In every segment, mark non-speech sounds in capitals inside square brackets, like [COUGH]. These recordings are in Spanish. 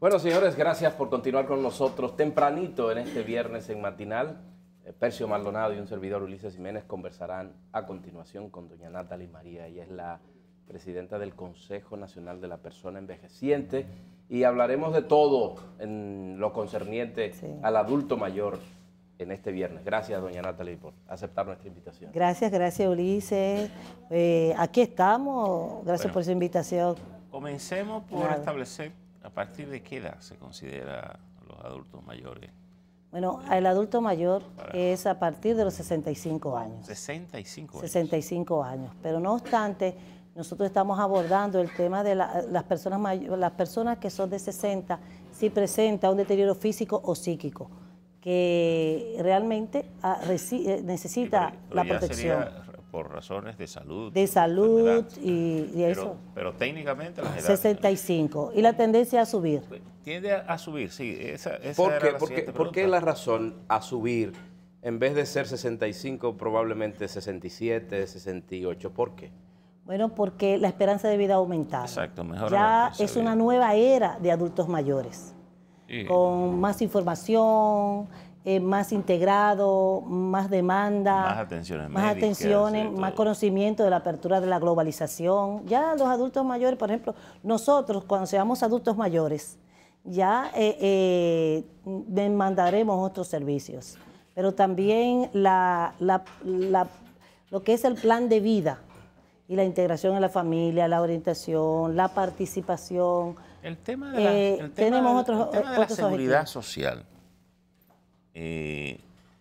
Bueno, señores, gracias por continuar con nosotros tempranito en este viernes en matinal. Eh, Percio Maldonado y un servidor Ulises Jiménez conversarán a continuación con doña Natalie María. Ella es la presidenta del Consejo Nacional de la Persona Envejeciente y hablaremos de todo en lo concerniente al adulto mayor en este viernes. Gracias, doña Natalie, por aceptar nuestra invitación. Gracias, gracias, Ulises. Eh, aquí estamos. Gracias por su invitación. Comencemos por establecer ¿A partir de qué edad se considera los adultos mayores? Bueno, el adulto mayor es a partir de los 65 años. 65 años. 65 años. Pero no obstante, nosotros estamos abordando el tema de las, personas mayores, las personas que son de 60, si presenta un deterioro físico o psíquico, que realmente ah, eh, necesita la protección por razones de salud. De salud y, eso. Pero, técnicamente las 65. Y la tendencia a subir. Pues, tiende a, subir, sí. Esa, esa ¿Por, qué? La porque, ¿Por la razón a subir en vez de ser 65, probablemente 67, 68? ¿Por qué? Bueno, porque la esperanza de vida ha aumentado. Exacto, Ya es una nueva era de adultos mayores. Con más información eh, más integrado, más demanda, más atenciones, más, atenciones, más conocimiento de la apertura de la globalización. Ya los adultos mayores, por ejemplo, nosotros cuando seamos adultos mayores, ya eh, eh demandaremos otros servicios, pero también la, lo que es el plan de vida y la integración en la familia, la orientación, la participación. El tema de la, tenemos otros, seguridad social. Eh,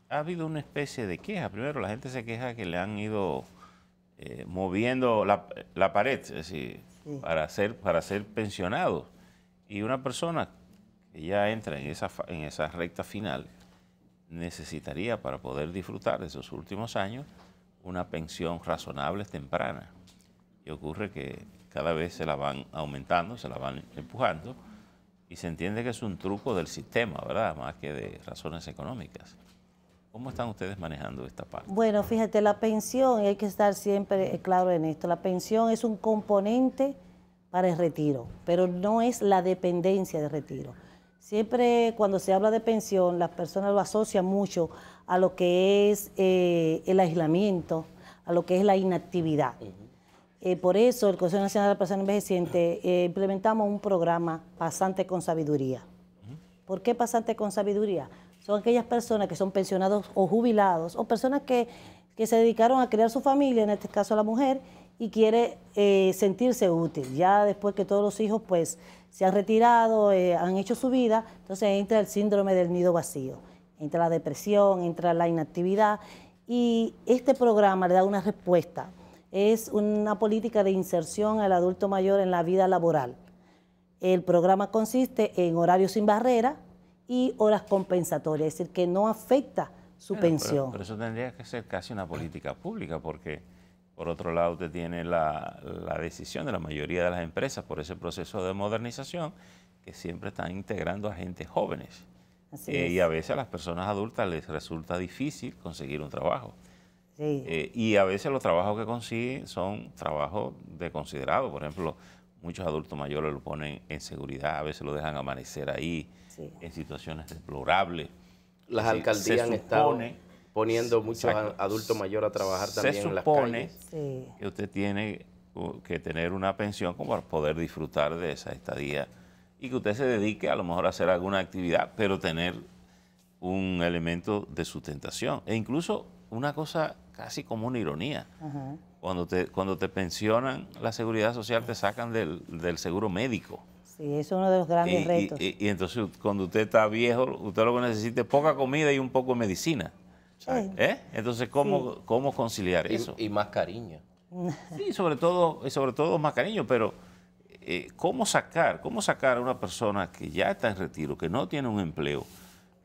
ha habido una especie de queja. Primero, la gente se queja que le han ido eh, moviendo la, pared, para, ser, para ser pensionado. Y una persona que ya entra en esa, en esa recta final necesitaría para poder disfrutar de sus últimos años una pensión razonable temprana. Y ocurre que cada vez se la van aumentando, se la van empujando y se entiende que es un truco del sistema, ¿verdad? Más que de razones económicas. ¿Cómo están ustedes manejando esta parte? Bueno, fíjate, la pensión, y hay que estar siempre eh, claro en esto, la pensión es un componente para el retiro, pero no es la dependencia de retiro. Siempre cuando se habla de pensión, las personas lo asocian mucho a lo que es eh, el aislamiento, a lo que es la inactividad. Eh, por eso, el Consejo Nacional de la Persona Envejeciente eh, implementamos un programa Pasante con Sabiduría. ¿Por qué Pasante con Sabiduría? Son aquellas personas que son pensionados o jubilados o personas que, se dedicaron a crear su familia, en este caso la mujer, y quiere eh, sentirse útil. Ya después que todos los hijos pues se han retirado, han hecho su vida, entonces entra el síndrome del nido vacío, entra la depresión, entra la inactividad y este programa le da una respuesta es una política de inserción al adulto mayor en la vida laboral. El programa consiste en horarios sin barrera y horas compensatorias, es decir, que no afecta su pensión. Pero, eso tendría que ser casi una política pública, porque por otro lado usted tiene la, decisión de la mayoría de las empresas por ese proceso de modernización que siempre están integrando a gente jóvenes. Eh, y a veces a las personas adultas les resulta difícil conseguir un trabajo. Eh, y a veces los trabajos que consiguen son trabajos de considerado. Por ejemplo, muchos adultos mayores lo ponen en seguridad, a veces lo dejan amanecer ahí, en situaciones deplorables. Las alcaldías están poniendo muchos adultos mayores a trabajar también en las calles. Se supone que usted tiene que tener una pensión como para poder disfrutar de esa estadía y que usted se dedique a lo mejor a hacer alguna actividad, pero tener un elemento de sustentación. E incluso una cosa casi como una ironía. cuando, te, cuando te pensionan, la seguridad social te sacan del, seguro médico. Sí, es uno de los grandes retos. Y, entonces, cuando usted está viejo, usted lo que necesita es poca comida y un poco de medicina. ¿Eh? Entonces, ¿cómo, ¿cómo conciliar eso? Y más cariño. [LAUGHS] Sí, sobre todo, sobre todo más cariño, pero eh, ¿cómo sacar? ¿Cómo sacar a una persona que ya está en retiro, que no tiene un empleo,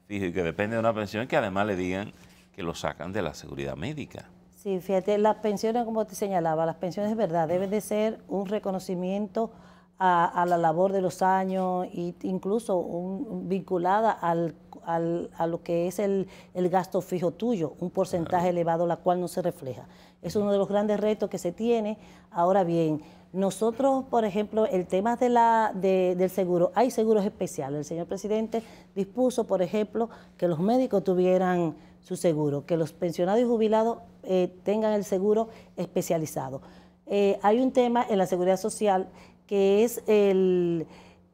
fijo y que depende de una pensión, que además le digan que lo sacan de la seguridad médica. Sí, fíjate, las pensiones, como te señalaba, las pensiones es verdad, deben de ser un reconocimiento a, la labor de los años e incluso vinculada al, a lo que es el, el gasto fijo tuyo, un porcentaje elevado, la cual no se refleja. Es uno de los grandes retos que se tiene. Ahora bien, nosotros, por ejemplo, el tema de la, de, del seguro, hay seguros especiales. El señor presidente dispuso, por ejemplo, que los médicos tuvieran su seguro, que los pensionados y jubilados eh, tengan el seguro especializado. Eh, hay un tema en la seguridad social que es el,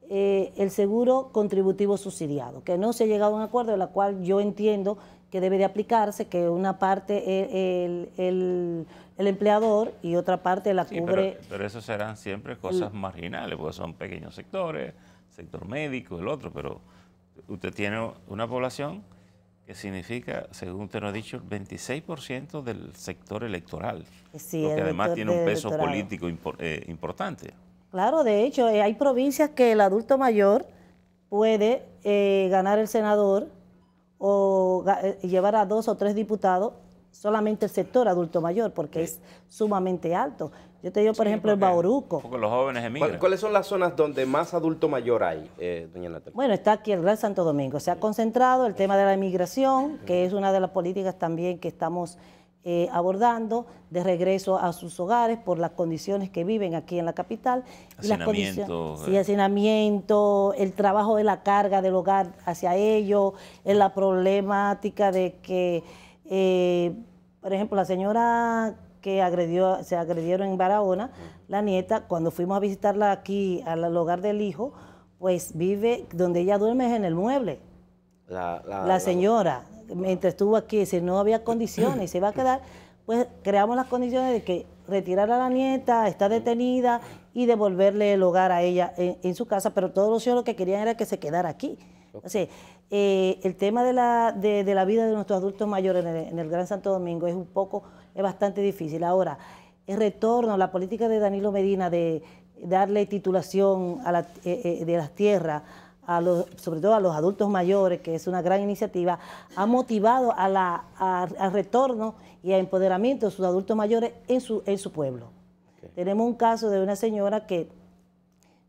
eh, el seguro contributivo subsidiado, que no se ha llegado a un acuerdo, en la cual yo entiendo que debe de aplicarse, que una parte e, el, el, empleador y otra parte la cubre. Pero, pero, eso serán siempre cosas marginales, porque son pequeños sectores, sector médico, el otro, pero usted tiene una población que significa, según te lo ha dicho, el 26% del sector electoral, eh, sí, que además tiene un peso político eh, importante. Claro, de hecho, eh, hay provincias que el adulto mayor puede ganar el senador o llevar a dos o tres diputados solamente el sector adulto mayor, porque es sumamente alto. Yo te digo, por ejemplo, el Bauruco. Porque los jóvenes ¿Cuáles son las zonas donde más adulto mayor hay, eh, doña Natalia? Bueno, está aquí el Real Santo Domingo. Se ha concentrado el tema de la emigración, que es una de las políticas también que estamos eh, abordando de regreso a sus hogares por las condiciones que viven aquí en la capital. Y las eh. hacinamiento, el trabajo de la carga del hogar hacia ellos, en la problemática de que, por ejemplo, la señora que agredió, se agredieron en Barahona, la nieta, cuando fuimos a visitarla aquí al hogar del hijo, pues vive donde ella duerme en el mueble. La, señora, mientras estuvo aquí, si no había condiciones, se iba a quedar, pues creamos las condiciones de que retirar a la nieta, está detenida y devolverle el hogar a ella en, su casa, pero todos los hijos lo que querían era que se quedara aquí. Eh, el tema de la, vida de nuestros adultos mayores en el, Gran Santo Domingo es un poco, es bastante difícil. Ahora, el retorno, la política de Danilo Medina de darle titulación eh, eh, de las tierras, sobre todo a los adultos mayores, que es una gran iniciativa, ha motivado al retorno y al empoderamiento de sus adultos mayores en su, en su pueblo. Tenemos un caso de una señora que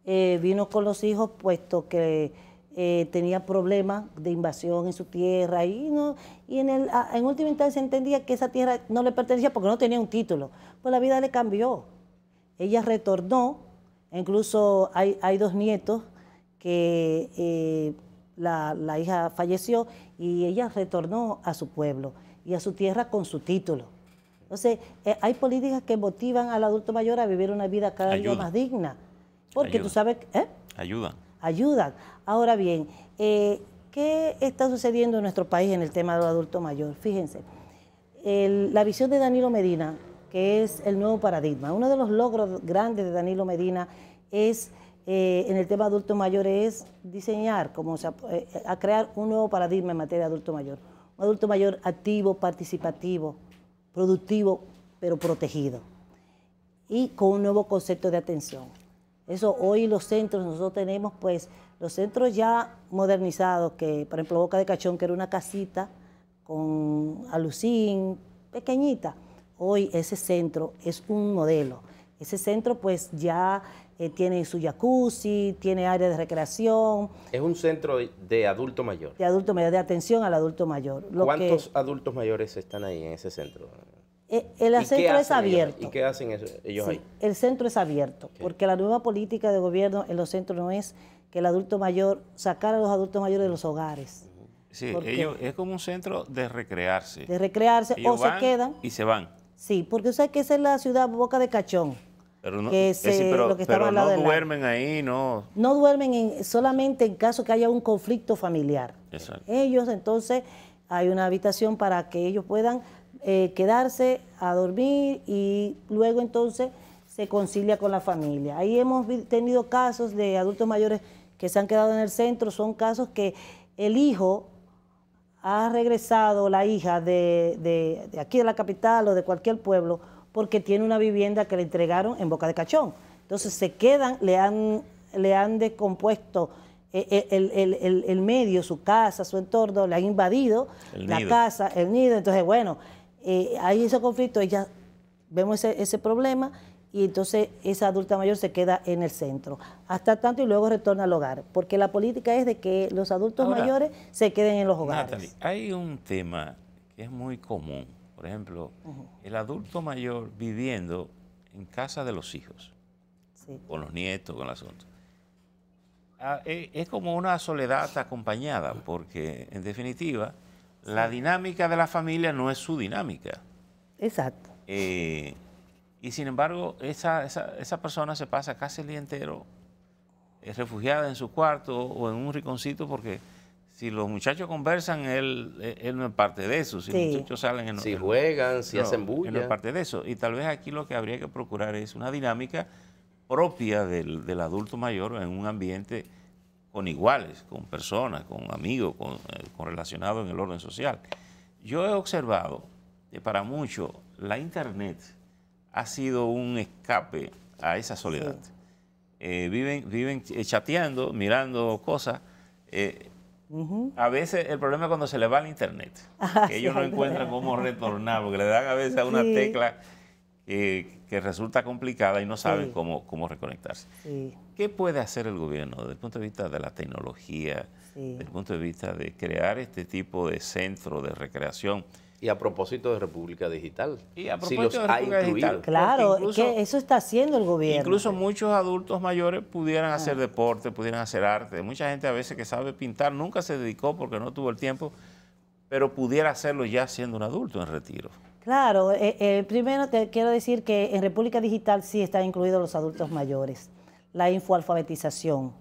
vino con los hijos, puesto que eh, tenía problemas de invasión en su tierra y, no, y en, el, en última instancia entendía que esa tierra no le pertenecía porque no tenía un título. Pues la vida le cambió. Ella retornó, incluso hay, hay dos nietos que eh, la, hija falleció y ella retornó a su pueblo y a su tierra con su título. Entonces, eh, hay políticas que motivan al adulto mayor a vivir una vida cada día más digna. Porque tú sabes... ¿eh? Ayudan ayudan. Ahora bien, eh, ¿qué está sucediendo en nuestro país en el tema del adulto mayor? Fíjense, la visión de Danilo Medina, que es el nuevo paradigma, uno de los logros grandes de Danilo Medina es... Eh, en el tema adulto mayor es diseñar, como eh, a crear un nuevo paradigma en materia de adulto mayor. Un adulto mayor activo, participativo, productivo, pero protegido. Y con un nuevo concepto de atención. Eso hoy los centros, nosotros tenemos pues los centros ya modernizados, que por ejemplo Boca de Cachón, que era una casita con alucín, pequeñita. Hoy ese centro es un modelo. Ese centro pues ya eh, tiene su jacuzzi, tiene área de recreación. Es un centro de adulto mayor. De adulto mayor, de atención al adulto mayor. ¿Cuántos adultos mayores están ahí en ese centro? Eh, el, centro es abierto. ¿Y qué hacen ellos ahí? El centro es abierto, porque la nueva política de gobierno en los centros no es que el adulto mayor, sacar a los adultos mayores de los hogares. Sí, ellos, es como un centro de recrearse. De recrearse, o se quedan. Y se van. Sí, porque usted que esa es la ciudad boca de cachón. Pero no, que eh, no duermen ahí, no. No duermen solamente en caso que haya un conflicto familiar. Ellos entonces hay una habitación para que ellos puedan eh, quedarse a dormir y luego entonces se concilia con la familia. Ahí hemos tenido casos de adultos mayores que se han quedado en el centro, son casos que el hijo ha regresado, la hija de, de, aquí de la capital o de cualquier pueblo, porque tiene una vivienda que le entregaron en Boca de Cachón. Entonces se quedan, le han, le han descompuesto eh, eh, el, el, el, el medio, su casa, su entorno, le han invadido la casa, el nido. Entonces, bueno, eh, hay ese conflicto, ya vemos ese, ese problema y entonces esa adulta mayor se queda en el centro, hasta tanto y luego retorna al hogar, porque la política es de que los adultos mayores se queden en los hogares. hay un tema que es muy común, por ejemplo, el adulto mayor viviendo en casa de los hijos, con los nietos, con el asunto. Ah, eh, es como una soledad acompañada, porque en definitiva la dinámica de la familia no es su dinámica. Exacto. Eh, y sin embargo, esa, esa, persona se pasa casi el día entero eh, refugiada en su cuarto o en un rinconcito, porque si los muchachos conversan, él, eh, no es parte de eso. Si los muchachos salen... En, si juegan, si hacen bulla. Él no es parte de eso. Y tal vez aquí lo que habría que procurar es una dinámica propia del, del adulto mayor en un ambiente con iguales, con personas, con amigos, con, eh, relacionados en el orden social. Yo he observado que para muchos la Internet ha sido un escape a esa soledad. Eh, viven, viven eh, chateando, mirando cosas. A veces el problema es cuando se le va al Internet, [LAUGHS] ah, que ellos no encuentran cómo retornar, porque le dan a veces a una tecla eh, que resulta complicada y no saben cómo, cómo reconectarse. ¿Qué puede hacer el gobierno desde el punto de vista de la tecnología, desde el punto de vista de crear este tipo de centro de recreación? Y a propósito de República Digital. Y si los ha Digital. Claro, eso está haciendo el gobierno. Incluso muchos adultos mayores pudieran ah. hacer deporte, pudieran hacer arte. Mucha gente a veces que sabe pintar nunca se dedicó porque no tuvo el tiempo, pero pudiera hacerlo ya siendo un adulto en retiro. Claro, eh, eh, primero te quiero decir que en República Digital sí están incluidos los adultos mayores, la infoalfabetización.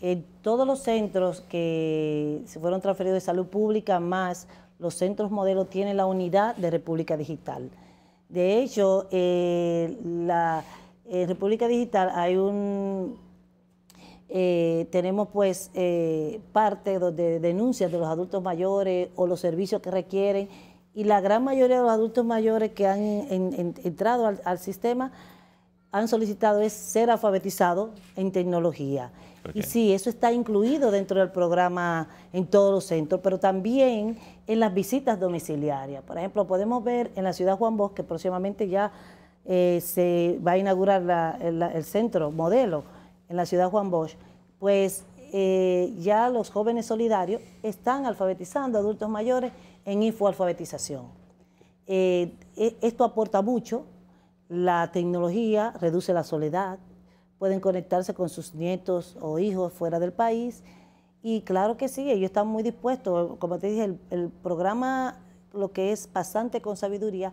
En todos los centros que se fueron transferidos de salud pública más los centros modelos tienen la unidad de República Digital. De hecho, eh, en República Digital hay un tenemos pues parte de denuncias de los adultos mayores o los servicios que requieren y la gran mayoría de los adultos mayores que han entrado al, sistema han solicitado es ser alfabetizados en tecnología. Y sí, eso está incluido dentro del programa en todos los centros, pero también en las visitas domiciliarias. Por ejemplo, podemos ver en la ciudad Juan Bosch, que próximamente ya eh, se va a inaugurar el, centro modelo en la ciudad Juan Bosch, pues eh, ya los jóvenes solidarios están alfabetizando adultos mayores en infoalfabetización. Eh, e, esto aporta mucho, la tecnología reduce la soledad, pueden conectarse con sus nietos o hijos fuera del país y claro que sí, ellos están muy dispuestos, como te dije, el, programa, lo que es pasante con sabiduría,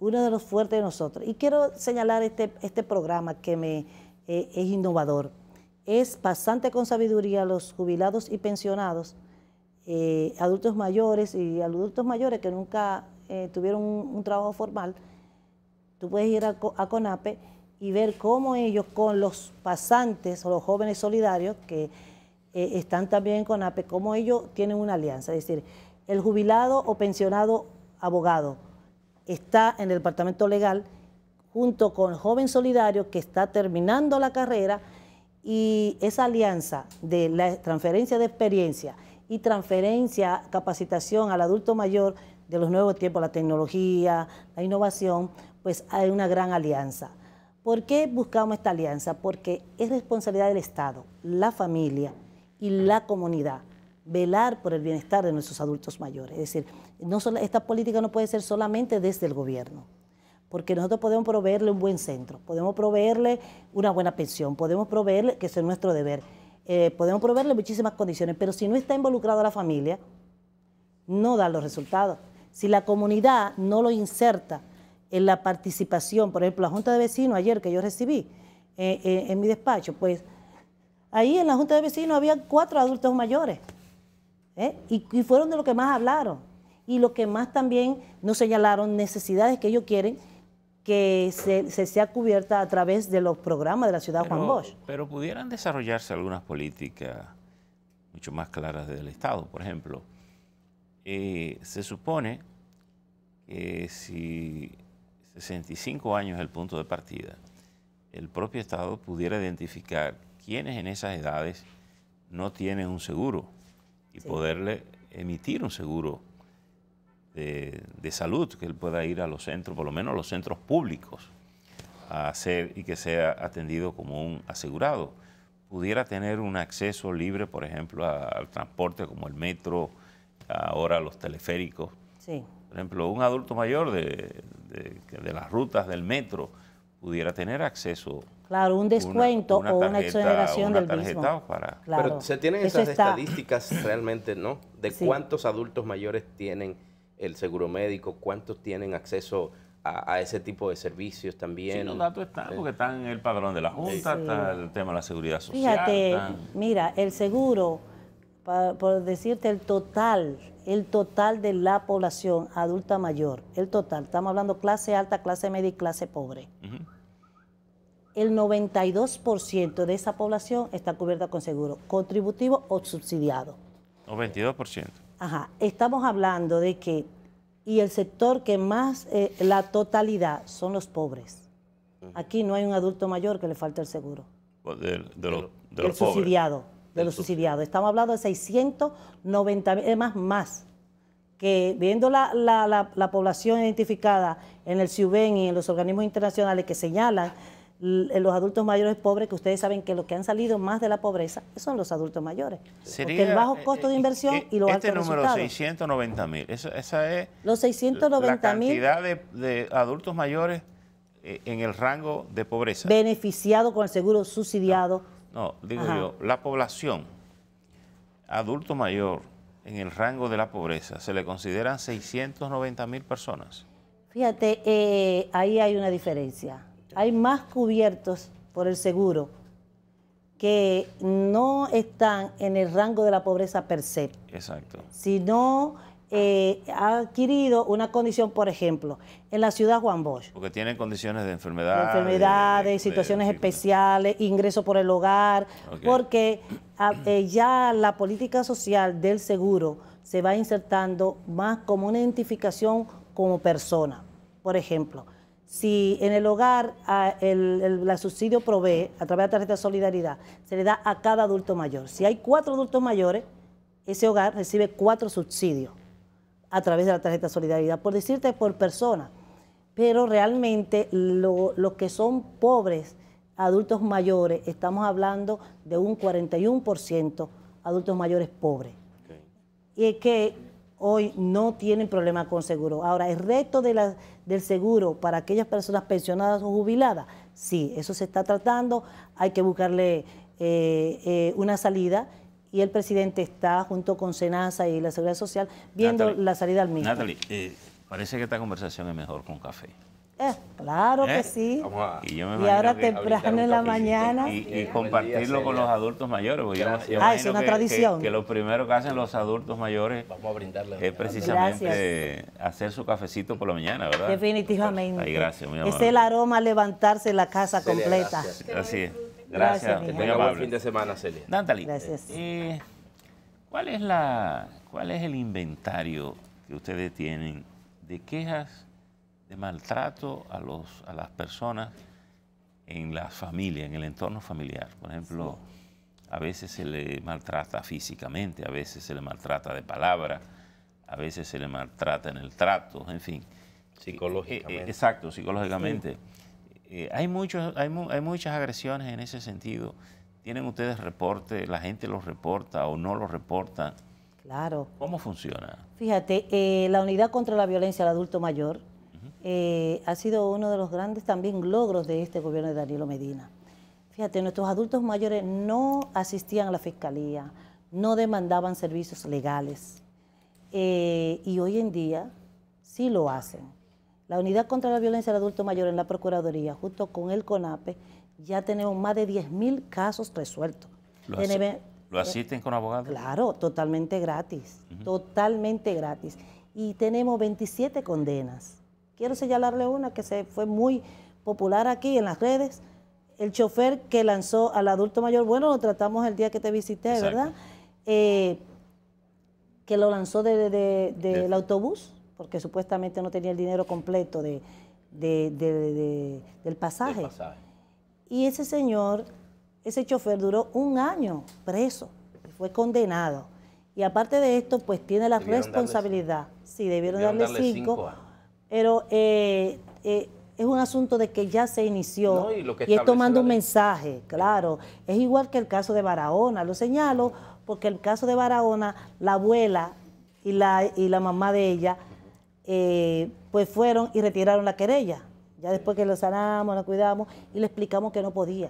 uno de los fuertes de nosotros. Y quiero señalar este, este programa que me, eh, es innovador. Es pasante con sabiduría los jubilados y pensionados eh, adultos mayores y adultos mayores que nunca eh, tuvieron un, trabajo formal, tú puedes ir a, CONAPE y ver cómo ellos con los pasantes o los jóvenes solidarios que eh, están también en CONAPE, cómo ellos tienen una alianza. Es decir, el jubilado o pensionado abogado está en el departamento legal junto con el joven solidario que está terminando la carrera y esa alianza de la transferencia de experiencia y transferencia, capacitación al adulto mayor de los nuevos tiempos, la tecnología, la innovación, pues hay una gran alianza. ¿Por qué buscamos esta alianza? Porque es responsabilidad del Estado, la familia y la comunidad velar por el bienestar de nuestros adultos mayores. Es decir, no esta política no puede ser solamente desde el gobierno, porque nosotros podemos proveerle un buen centro, podemos proveerle una buena pensión, podemos proveerle, que es nuestro deber, eh, podemos proveerle muchísimas condiciones, pero si no está involucrada la familia, no da los resultados. Si la comunidad no lo inserta en la participación, por ejemplo, la Junta de Vecinos ayer que yo recibí eh, eh, en mi despacho, pues ahí en la Junta de Vecinos había cuatro adultos mayores y, fueron de los que más hablaron y los que más también nos señalaron necesidades que ellos quieren que se, se, sea cubierta a través de los programas de la ciudad Juan Bosch. Pero pudieran desarrollarse algunas políticas mucho más claras del Estado. Por ejemplo, eh, se supone que si 65 años es el punto de partida, el propio Estado pudiera identificar quiénes en esas edades no tienen un seguro y poderle emitir un seguro de, salud, que él pueda ir a los centros, por lo menos a los centros públicos, a hacer y que sea atendido como un asegurado. Pudiera tener un acceso libre, por ejemplo, al transporte como el metro, ahora los teleféricos. Sí. Por ejemplo, un adulto mayor de, las rutas del metro pudiera tener acceso Claro, un descuento o una exoneración del mismo. Pero se tienen esas estadísticas realmente, ¿no? De cuántos adultos mayores tienen el seguro médico, cuántos tienen acceso a, ese tipo de servicios también. Sí, los datos están, porque están en el padrón de la Junta, está el tema de la seguridad social. Fíjate, mira, el seguro, por decirte el total, el total de la población adulta mayor, el total, estamos hablando clase alta, clase media y clase pobre. El 92% de esa población está cubierta con seguro, contributivo o subsidiado. 92% Ajá, estamos hablando de que, y el sector que más, eh, la totalidad, son los pobres. Aquí no hay un adulto mayor que le falte el seguro. Pues de, de los de los subsidiados. Estamos hablando de 690 mil, más, más. Que viendo la, población identificada en el CIUBEN y en los organismos internacionales que señalan eh, los adultos mayores pobres, que ustedes saben que los que han salido más de la pobreza son los adultos mayores. el bajo eh, costo de eh, inversión y los este número, 690 mil, esa, es los 690, la cantidad de, adultos mayores en el rango de pobreza. Beneficiado con el seguro subsidiado. No, digo yo, la población adulto mayor en el rango de la pobreza se le consideran 690 mil personas. Fíjate, ahí hay una diferencia hay más cubiertos por el seguro que no están en el rango de la pobreza per se. Exacto. Sino eh, ha adquirido una condición, por ejemplo, en la ciudad Juan Bosch. Porque tienen condiciones de enfermedad. enfermedades, situaciones especiales, ingreso por el hogar, porque ah, eh, ya la política social del seguro se va insertando más como una identificación como persona, por ejemplo si en el hogar el, subsidio provee a través de la tarjeta de solidaridad, se le da a cada adulto mayor. Si hay cuatro adultos mayores, ese hogar recibe cuatro subsidios a través de la tarjeta de solidaridad, por decirte por persona. Pero realmente los que son pobres, adultos mayores, estamos hablando de un 41% adultos mayores pobres. Y es que hoy no tienen problema con seguro. Ahora, el reto del seguro para aquellas personas pensionadas o jubiladas, sí, eso se está tratando, hay que buscarle eh, eh, una salida y el presidente está junto con Senasa y la Seguridad Social viendo la salida al mismo. Natalie, eh, parece que esta conversación es mejor con café. Eh, claro que eh, sí. Y, ahora temprano en la mañana. Y, compartirlo con los adultos mayores. ah, es una tradición. Que, lo primero que hacen los adultos mayores Vamos es precisamente hacer su cafecito por la mañana, ¿verdad? Definitivamente. Es el aroma levantarse la casa completa. Gracias. Así Gracias. fin de semana, Celia. Natalie. Gracias. Eh, ¿cuál, es la, ¿Cuál es el inventario que ustedes tienen de quejas? de maltrato a, los, a las personas en la familia, en el entorno familiar. Por ejemplo, a veces se le maltrata físicamente, a veces se le maltrata de palabra, a veces se le maltrata en el trato, en fin. Psicológicamente. Eh, eh, exacto, psicológicamente. Eh, hay, muchos, hay, hay muchas agresiones en ese sentido. ¿Tienen ustedes reporte? ¿La gente los reporta o no los reporta? Claro. ¿Cómo funciona? Fíjate, la unidad contra la violencia al adulto mayor eh, ha sido uno de los grandes también logros de este gobierno de Danilo Medina. Fíjate, nuestros adultos mayores no asistían a la fiscalía, no demandaban servicios legales. Eh, y hoy en día sí lo hacen. La Unidad contra la Violencia del Adulto Mayor en la Procuraduría, junto con el CONAPE, ya tenemos más de 10.000 casos resueltos. ¿Lo, eh, asisten con abogados? Claro, totalmente gratis, totalmente gratis. Y tenemos 27 condenas Quiero señalarle una que se fue muy popular aquí en las redes. El chofer que lanzó al adulto mayor, bueno, lo tratamos el día que te visité, ¿verdad? Eh, que lo lanzó del autobús, porque supuestamente no tenía el dinero completo de, del pasaje. Y ese señor, ese chofer duró un año preso, fue condenado. Y aparte de esto, pues tiene la responsabilidad. si sí, debieron, darle, cinco pero eh, eh, es un asunto de que ya se inició y, es tomando un mensaje, claro. Es igual que el caso de Barahona, lo señalo porque el caso de Barahona, la abuela y la, y la mamá de ella, eh, pues fueron y retiraron la querella. Ya después que lo sanamos, lo cuidamos y le explicamos que no podía.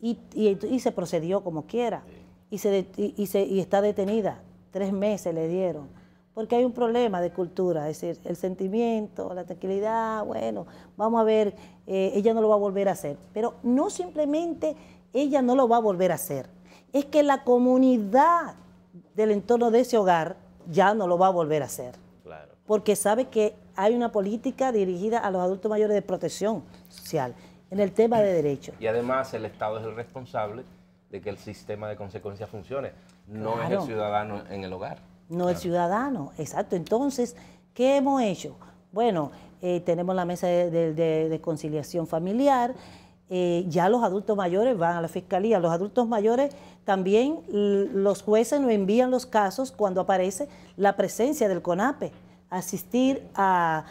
Y, y, se procedió como quiera. Y, se, y, se, y está detenida. Tres meses le dieron porque hay un problema de cultura, es decir, el sentimiento, la tranquilidad, bueno, vamos a ver, eh, ella no lo va a volver a hacer, pero no simplemente ella no lo va a volver a hacer, es que la comunidad del entorno de ese hogar ya no lo va a volver a hacer, porque sabe que hay una política dirigida a los adultos mayores de protección social en el tema de derechos. Y además el Estado es el responsable de que el sistema de consecuencias funcione, no es el ciudadano en el hogar no el ciudadano. Exacto. Entonces, ¿qué hemos hecho? Bueno, eh, tenemos la mesa de, conciliación familiar. Eh, ya los adultos mayores van a la fiscalía. Los adultos mayores también los jueces nos envían los casos cuando aparece la presencia del CONAPE. Asistir a,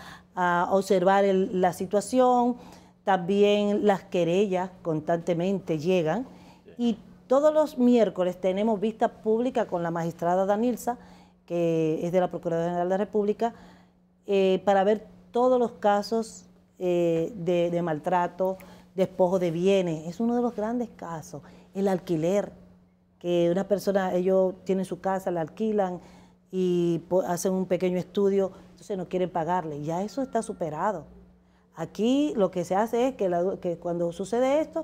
observar la situación, también las querellas constantemente llegan y todos los miércoles tenemos vista pública con la magistrada Danilza que es de la Procuraduría General de la República, eh, para ver todos los casos eh, de, maltrato, despojo de bienes. Es uno de los grandes casos. El alquiler, que una persona, ellos tienen su casa, la alquilan y hacen un pequeño estudio, entonces no quieren pagarle. Ya eso está superado. Aquí lo que se hace es que, cuando sucede esto,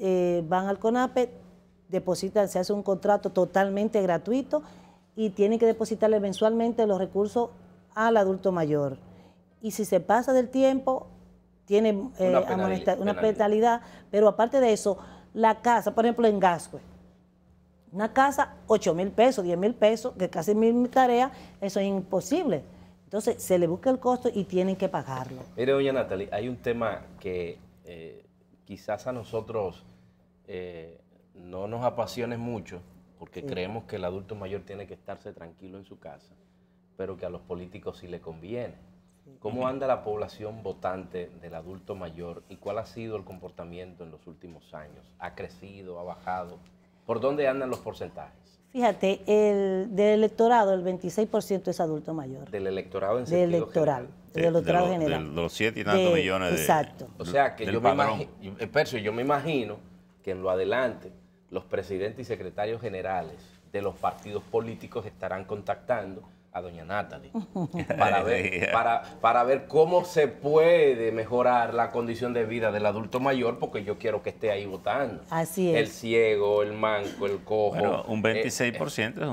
eh, van al CONAPE, depositan, se hace un contrato totalmente gratuito y tienen que depositarle mensualmente los recursos al adulto mayor. Y si se pasa del tiempo, tiene eh, una, penalidad, Pero aparte de eso, la casa, por ejemplo, en Gascue, una casa, 8 mil pesos, 10 mil pesos, que casi mi tarea, eso es imposible. Entonces, se le busca el costo y tienen que pagarlo. Mire, doña Natalie, hay un tema que eh, quizás a nosotros eh, no nos apasione mucho, porque creemos que el adulto mayor tiene que estarse tranquilo en su casa, pero que a los políticos sí le conviene. ¿Cómo anda la población votante del adulto mayor y cuál ha sido el comportamiento en los últimos años? ¿Ha crecido, ha bajado? ¿Por dónde andan los porcentajes? Fíjate, del electorado, el 26% es adulto mayor. Del electorado en sentido Del electoral. del electorado general. los siete y tantos millones de. Exacto. O sea, que yo, me imagino, eh, yo me imagino que en lo adelante los presidentes y secretarios generales de los partidos políticos estarán contactando a doña Natalie [LAUGHS] para ver, para, ver cómo se puede mejorar la condición de vida del adulto mayor, porque yo quiero que esté ahí votando. Así es. El ciego, el manco, el cojo. un 26% eh, es,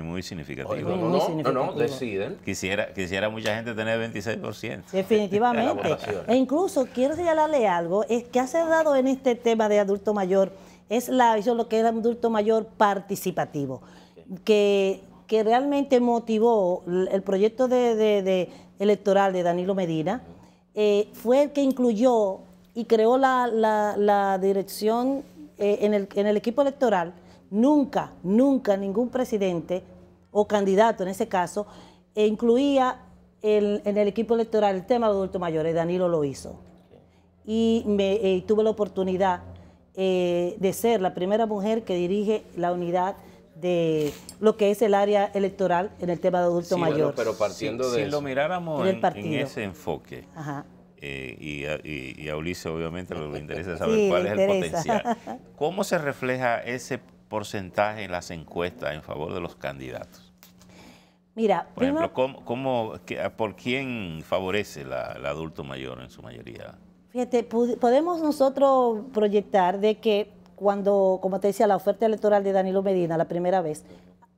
un, muy significativo. no, no, deciden. Quisiera, mucha gente tener 26%. Definitivamente. [LAUGHS] e incluso quiero señalarle algo, es que ha dado en este tema de adulto mayor es la, eso lo que era el adulto mayor participativo, que, realmente motivó el proyecto de, electoral de Danilo Medina, eh, fue el que incluyó y creó la, dirección eh, en, el, equipo electoral. Nunca, nunca ningún presidente o candidato en ese caso eh, incluía en el equipo electoral el tema de los adultos mayores. Danilo lo hizo. Y me, tuve la oportunidad eh, de ser la primera mujer que dirige la unidad de lo que es el área electoral en el tema de adulto mayor. pero partiendo de si lo miráramos en, ese enfoque, eh, y, a, Ulises obviamente lo, le interesa saber [LAUGHS] cuál es el potencial, [LAUGHS] ¿cómo se refleja ese porcentaje en las encuestas en favor de los candidatos? Mira, por ejemplo, ¿cómo, ¿por quién favorece la, el adulto mayor en su mayoría? Fíjate, podemos nosotros proyectar de que cuando, como te decía, la oferta electoral de Danilo Medina, la primera vez,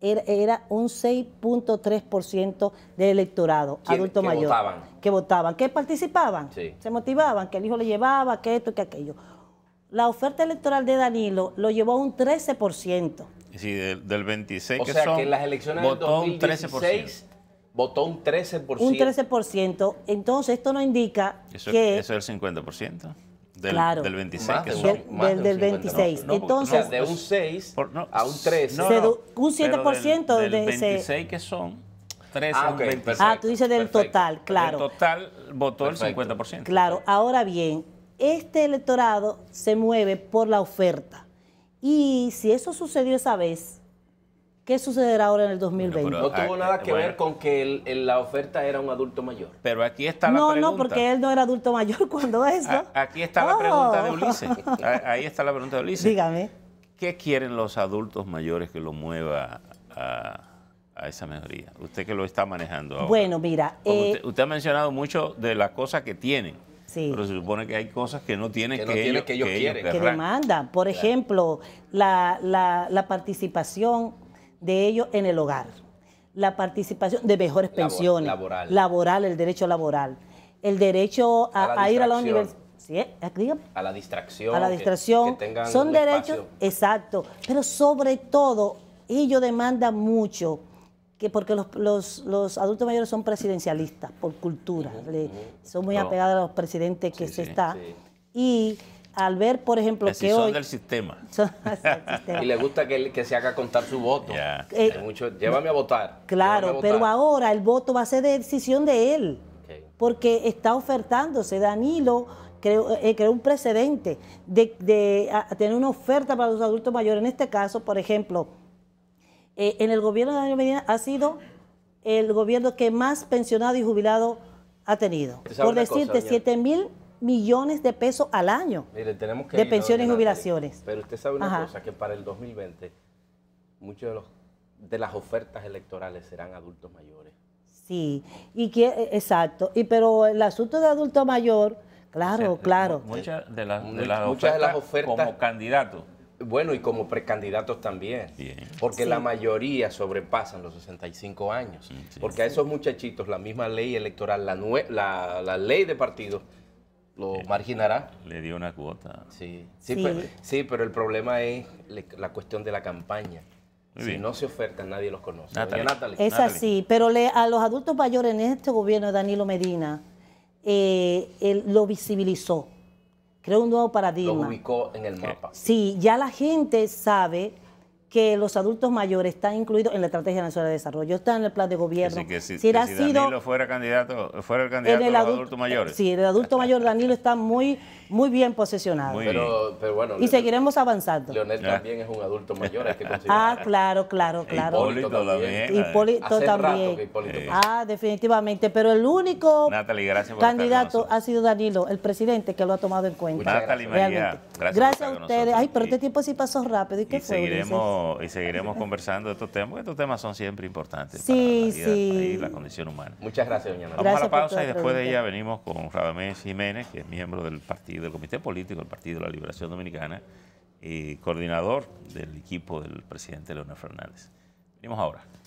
era, un 6.3% del electorado adulto que mayor. Votaban. Que votaban, que participaban, se motivaban, que el hijo le llevaba, que esto, que aquello. La oferta electoral de Danilo lo llevó a un 13%. Sí, del, 26 o que sea son, que en las elecciones del 2016 votó un 13%. Un 13%. Entonces, esto no indica que... Eso es el 50%. Del, claro. del 26, que del, del 26. Entonces, de un 6 a un 13. un 7% del, de ese... 26 que son 13 ah, okay, 20. ah, tú dices del total, claro. Del total votó el 50%. Claro, ahora bien, este electorado se mueve por la oferta. Y si eso sucedió esa vez, ¿Qué sucederá ahora en el 2020? no tuvo ah, nada que ver con que la oferta era un adulto mayor. Pero aquí está la pregunta. No, no, porque él no era adulto mayor [LAUGHS] cuando eso. aquí está la pregunta de oh. Ulises. [LAUGHS] Ahí está la pregunta de Ulises. Dígame. ¿Qué quieren los adultos mayores que lo mueva a esa mejoría? Usted que lo está manejando ahora. Bueno, mira. Eh, usted, ha mencionado mucho de las cosas que tienen. Sí. Pero se supone que hay cosas que no tienen que, ellos, que ellos, quieren. Por ejemplo, la, la participación de ellos en el hogar, la participación de mejores pensiones, laboral, el derecho laboral, el derecho a, ir a la universidad. ¿Eh? A la distracción. A la distracción. Son derechos, exacto. Pero sobre todo, ellos demanda mucho, que porque los, los, adultos mayores son presidencialistas por cultura, son muy apegados a los presidentes que se están, está. Y al ver, por ejemplo, que sistema. [LAUGHS] sistema. y le gusta que, se haga contar su voto. Eh, llévame a votar. Claro, pero ahora el voto va a ser de decisión de él. Porque está ofertándose. Danilo creó, eh, un precedente de, tener una oferta para los adultos mayores. En este caso, por ejemplo, eh, en el gobierno de Danilo Medina ha sido el gobierno que más pensionado y jubilado ha tenido. Por decirte, 7 mil millones de pesos al año de pensiones y jubilaciones. Pero usted sabe una cosa, que para el 2020 muchas de, los, de las ofertas electorales serán adultos mayores. Sí, y que, e, exacto. Y pero el asunto de adulto mayor, claro, claro. Muchas de, las, ofertas de las ofertas como candidatos. Bueno, y como precandidatos también. Porque la mayoría sobrepasan los 65 años. Mm, porque a esos muchachitos la misma ley electoral, la, la, la ley de partidos, lo eh, marginará. Le dio una cuota. Sí, sí, Pero, el problema es la cuestión de la campaña. si no se oferta, nadie los conoce. Es así, pero a los adultos mayores en este gobierno de Danilo Medina, eh, lo visibilizó. Creó un nuevo paradigma. Lo ubicó en el eh, mapa. Sí, ya la gente sabe que los adultos mayores están incluidos en la Estrategia Nacional de Desarrollo, está en el plan de gobierno. si, sido, Danilo fuera candidato, fuera el candidato adultos mayores. Sí, el adulto mayor Danilo está muy, muy bien posicionado. y seguiremos avanzando. Leonel también es un adulto mayor, hay que [LAUGHS] Ah, claro, claro, claro. Hipólito también. también. Ah, definitivamente. Pero el único candidato ha sido Danilo, el presidente, que lo ha tomado en cuenta. Natalie María, gracias, a ustedes. Ay, pero este tiempo sí pasó rápido. ¿Y qué Seguiremos y seguiremos conversando de estos temas, estos temas son siempre importantes para la vida y la condición humana. Muchas gracias, doña María. Vamos a la pausa y después de ella venimos con Radamés Jiménez, que es miembro del partido, del Comité Político del Partido de la Liberación Dominicana y coordinador del equipo del presidente Leonel Fernández. Venimos ahora.